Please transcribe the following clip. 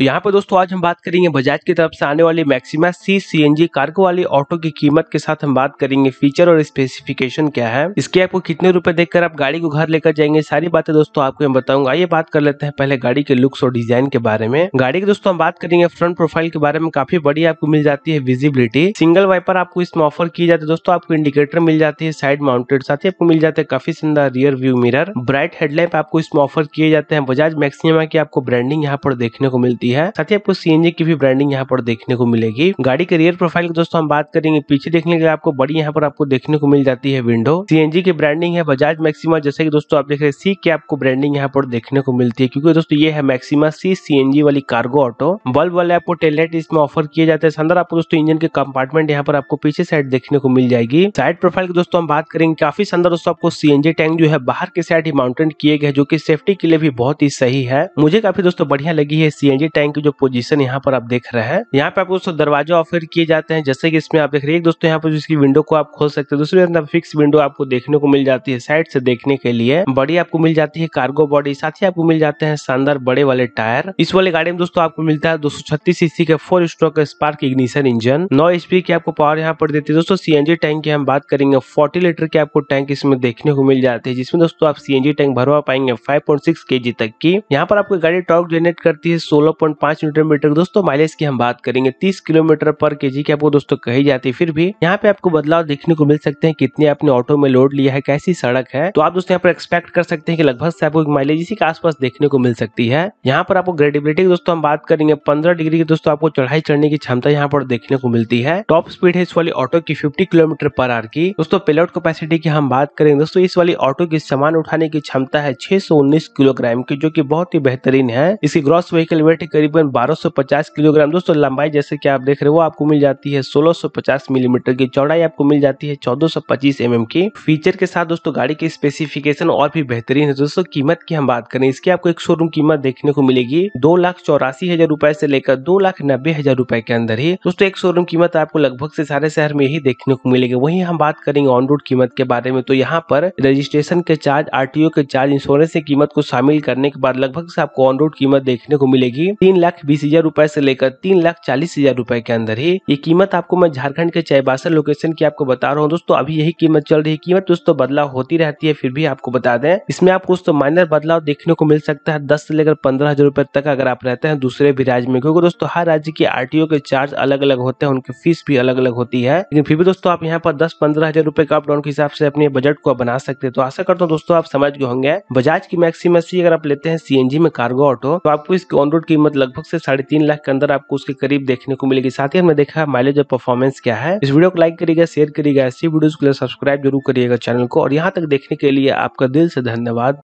तो यहाँ पर दोस्तों आज हम बात करेंगे बजाज की तरफ से आने वाली Maxima C C N G cargo वाली ऑटो की कीमत के साथ हम बात करेंगे फीचर और स्पेसिफिकेशन क्या है इसके आपको कितने रुपए देकर आप गाड़ी को घर लेकर जाएंगे सारी बातें दोस्तों आपको मैं बताऊंगा ये बात कर लेते हैं पहले गाड़ी के लुक्स और डिजाइन के बारे में गाड़ी की दोस्तों हम बात करेंगे फ्रंट प्रोफाइल के बारे में काफी बड़ी आपको मिल जाती है विजिबिलिटी सिंगल वाइपर आपको इसमें ऑफर की जाती है दोस्तों आपको इंडिकेटर मिल जाती है साइड माउंटेड साथ ही आपको मिल जाते हैं काफी सुंदर rear view mirror bright headlight आपको इसमें ऑफर किए जाते हैं बजाज मैक्सिमा की आपको ब्रांडिंग यहाँ पर देखने को मिलती है दी है साथ ही आपको सीएनजी की भी ब्रांडिंग यहाँ पर देखने को मिलेगी गाड़ी के रियर प्रोफाइल की दोस्तों हम बात करेंगे पीछे देखने के लिए आपको बड़ी यहाँ पर आपको देखने को मिल जाती है विंडो सीएनजी की ब्रांडिंग है बजाज मैक्सिमा जैसे की दोस्तों आप देख रहे सी की आपको ब्रांडिंग यहाँ पर देखने को मिलती है क्योंकि दोस्तों ये है मैक्सिमा सी सी वाली कार्गो ऑटो बल्ब वाले आपको टेलेट इसमें ऑफर किए जाते हैं अंदर आपको दोस्तों इंजन के कंपार्टमेंट यहाँ पर आपको पीछे साइड देखने को मिल जाएगी साइड प्रोफाइल की दोस्तों हम बात करेंगे काफी शानदार दोस्तों आपको सीएनजी टैंक जो है बाहर के साइड ही माउंटेन किए गए जो की सेफ्टी के लिए भी बहुत ही सही है मुझे काफी दोस्तों बढ़िया लगी है सीएनजी टैंक टैंक की जो पोजीशन यहाँ पर आप देख रहे हैं यहाँ पे आपको दोस्तों दरवाजे ऑफर किए जाते हैं जैसे कि इसमें आप देख रहे हैं दोस्तों यहाँ पर इसकी विंडो को आप खोल सकते हैं दूसरी अंदर फिक्स विंडो आपको देखने को मिल जाती है साइड से देखने के लिए बड़ी आपको मिल जाती है कार्गो बॉडी साथ ही आपको मिल जाते हैं शानदार बड़े वाले टायर इस वाले गाड़ी में दोस्तों आपको मिलता है दो सौ के four stroke spark ignition engine नौ स्पीड की आपको पावर यहाँ पर देती है दोस्तों सीएनजी टैंक की हम बात करेंगे फोर्टी लीटर के आपको टैंक इसमें देखने को मिल जाती है जिसमें दोस्तों आप सीएनजी टैंक भरवा पाएंगे फाइव पॉइंट सिक्स के जी तक की यहाँ पर आपको गाड़ी टॉर्क जनरेट करती है सोलह पॉइंट न्यूटन दोस्तों माइलेज की हम बात करेंगे तीस किलोमीटर पर के की आपको दोस्तों कही जाती है फिर भी यहाँ पे आपको बदलाव देखने को मिल सकते हैं कितने आपने ऑटो में लोड लिया है कैसी सड़क है तो आप दोस्तों यहाँ पर एक्सपेक्ट कर सकते हैं कि लगभग से आपको माइलेज इसी के आसपास देखने को मिल सकती है यहाँ पर आपको ग्रेडिबिलिटी की दोस्तों हम बात करेंगे पंद्रह डिग्री की दोस्तों आपको चढ़ाई चढ़ने की क्षमता यहाँ पर देखने को मिलती है टॉप स्पीड है इस वाली ऑटो की फिफ्टी किलोमीटर पर आर की दोस्तों पेलोट कैपेसिटी की हम बात करेंगे दोस्तों इस वाली ऑटो की सामान उठाने की क्षमता है छह किलोग्राम की जो की बहुत ही बेहतरीन है इसकी ग्रॉस व्हीकल वेट करीबन 1250 किलोग्राम दोस्तों लंबाई जैसे कि आप देख रहे हो वो आपको मिल जाती है 1650 मिलीमीटर की चौड़ाई आपको मिल जाती है 1425 सौ mm की फीचर के साथ दोस्तों गाड़ी की स्पेसिफिकेशन और भी बेहतरीन है दोस्तों कीमत की हम बात करें इसकी आपको एक शोरूम कीमत देखने को मिलेगी दो लाख चौरासी हजार से लेकर दो लाख नब्बे हजार के अंदर ही दोस्तों एक शोरूम कीमत आपको लगभग से सारे शहर में ही देखने को मिलेगी वही हम बात करेंगे ऑन रोड कीमत के बारे में तो यहाँ पर रजिस्ट्रेशन के चार्ज आर के चार्ज इंश्योरेंस की कीमत को शामिल करने के बाद लगभग से आपको ऑन रोड कीमत देखने को मिलेगी तीन लाख बीस हजार रूपए से लेकर तीन लाख चालीस हजार रूपए के अंदर ही ये कीमत आपको मैं झारखंड के चयबासर लोकेशन की आपको बता रहा हूँ दोस्तों अभी यही कीमत चल रही है कीमत दोस्तों बदलाव होती रहती है फिर भी आपको बता दें इसमें आपको दोस्तों माइनर बदलाव देखने को मिल सकता है दस से लेकर पंद्रह हजार तक अगर आप रहते हैं दूसरे भी राज्य में क्योंकि दोस्तों हर राज्य के आर के चार्ज अलग अलग होते हैं उनकी फीस भी अलग अलग होती है लेकिन फिर भी दोस्तों आप यहाँ पर दस पंद्रह हजार रूपए का अपडाउन के हिसाब से अपने बजट को बना सकते हैं तो आशा करता हूँ दोस्तों आप समझ गए होंगे बजाज की मैक्सिमसी अगर आप लेते हैं सी में कार्गो ऑटो तो आपको इसकी ऑन रोड कीमत कीमत लगभग से साढ़े तीन लाख के अंदर आपको उसके करीब देखने को मिलेगी साथ ही हमने देखा माइलेज और परफॉर्मेंस क्या है इस वीडियो को लाइक करिएगा शेयर करिएगा ऐसी वीडियो के लिए सब्सक्राइब जरूर करिएगा चैनल को और यहाँ तक देखने के लिए आपका दिल से धन्यवाद